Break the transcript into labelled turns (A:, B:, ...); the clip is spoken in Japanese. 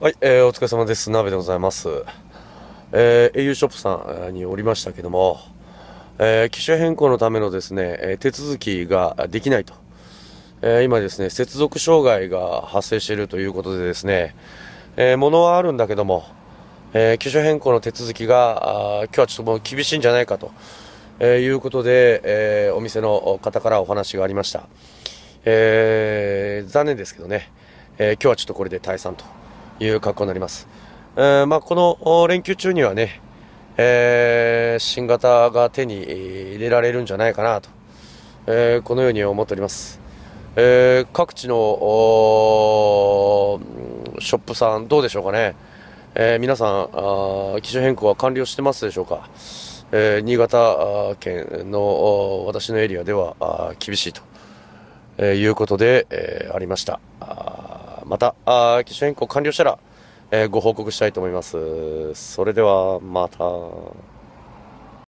A: はい、えー、お疲れ様です。鍋でございます。えー、au ショップさんにおりましたけども、えー、機種変更のためのですね、え手続きができないと。えー、今ですね、接続障害が発生しているということでですね、え物はあるんだけども、え機種変更の手続きが、今日はちょっともう厳しいんじゃないかと、えいうことで、えお店の方からお話がありました。え残念ですけどね、え今日はちょっとこれで退散と。いう格好になります。えー、まあ、この連休中にはね、えー、新型が手に入れられるんじゃないかなと、えー、このように思っております。え各地のショップさん、どうでしょうかね、え皆さんあ、機種変更は完了してますでしょうか、え新潟県の私のエリアでは厳しいと、えいうことで、えありました。また、あ機種変更完了したら、えー、ご報告したいと思います。それでは、また。